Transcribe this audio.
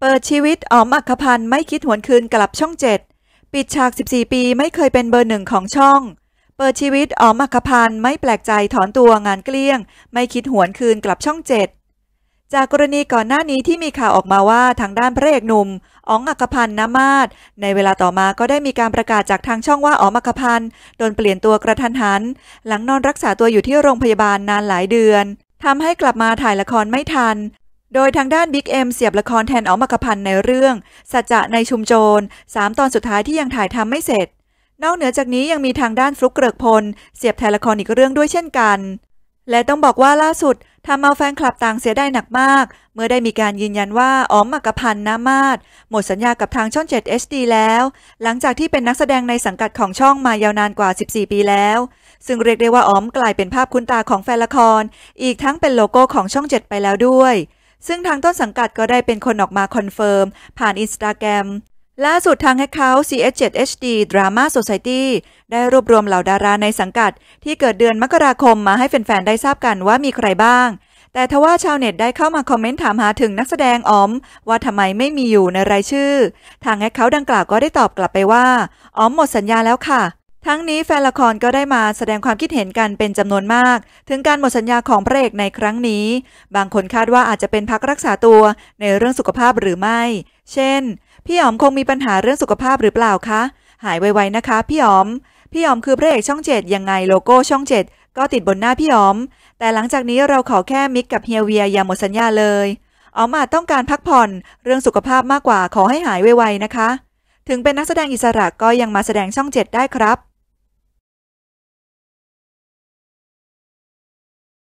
เปิดชีวิตอ๋อมอัคพันธ์ไม่คิดหวนคืนกลับช่องเจ็ดปิดฉาก 14 ปีไม่เคยเป็นเบอร์หนึ่งของช่อง เปิดชีวิตอ๋อมอัคพันธ์ไม่แปลกใจถอนตัวงานเกลี้ยง ไม่คิดหวนคืนกลับช่องเจ็ดจากกรณีก่อนหน้านี้ที่มีข่าวออกมาว่าทางด้านพระเอกหนุ่มอ๋องอัคพันธ์นมาศในเวลาต่อมาก็ได้มีการประกาศจากทางช่องว่าอ๋องอัคพันธ์โดนเปลี่ยนตัวกระทันหัน หลังนอนรักษาตัวอยู่ที่โรงพยาบาลนานหลายเดือนทำให้กลับมาถ่ายละครไม่ทันโดยทางด้านบิ๊กเอ็มเสียบละครแทนอ๋อมกพันในเรื่อง สัจจะในชุมโจรสามตอนสุดท้ายที่ยังถ่ายทำไม่เสร็จ นอกเหนือจากนี้ยังมีทางด้านฟลุกเกริกพล เสียบแทนละครอีกเรื่องด้วยเช่นกัน และต้องบอกว่าล่าสุดทำเอาแฟนคลับต่างเสียดายหนักมาก เมื่อได้มีการยืนยันว่าอ๋อมมกพันนามาศหมดสัญญากับทางช่อง7 HD แล้ว หลังจากที่เป็นนักแสดงในสังกัดของช่องมายาวนานกว่า 14 ปีแล้ว ซึ่งเรียกได้ว่าอ๋อมกลายเป็นภาพคุ้นตาของแฟนละคร อีกทั้งเป็นโลโก้ของช่อง 7 ไปแล้วด้วยซึ่งทางต้นสังกัดก็ได้เป็นคนออกมาคอนเฟิร์มผ่านอินสตาแกรมล่าสุดทางแอคเคาท์ CH7HD Drama Society ได้รวบรวมเหล่าดาราในสังกัด ที่เกิดเดือนมกราคมมาให้แฟนๆได้ทราบกันว่ามีใครบ้าง แต่ทว่าชาวเน็ตได้เข้ามาคอมเมนต์ถามหาถึงนักแสดงอ๋อม ว่าทำไมไม่มีอยู่ในรายชื่อ ทางแอคเคาท์ดังกล่าวก็ได้ตอบกลับไปว่าอ๋อมหมดสัญญาแล้วค่ะทั้งนี้แฟนละครก็ได้มาแสดงความคิดเห็นกันเป็นจำนวนมาก ถึงการหมดสัญญาของพระเอกในครั้งนี้ บางคนคาดว่าอาจจะเป็นพักรักษาตัวในเรื่องสุขภาพหรือไม่ เช่น พี่อ๋อมคงมีปัญหาเรื่องสุขภาพหรือเปล่าคะ หายไวๆนะคะพี่อ๋อม พี่อ๋อมคือพระเอกช่องเจ็ดยังไงโลโก้ช่องเจ็ดก็ติดบนหน้าพี่อ๋อม แต่หลังจากนี้เราขอแค่มิกกับเฮียเวียอย่าหมดสัญญาเลย อ๋อมอาจต้องการพักผ่อนเรื่องสุขภาพมากกว่าขอให้หายไวๆนะคะถึงเป็นนักแสดงอิสระก็ยังมาแสดงช่องเจ็ดได้ครับ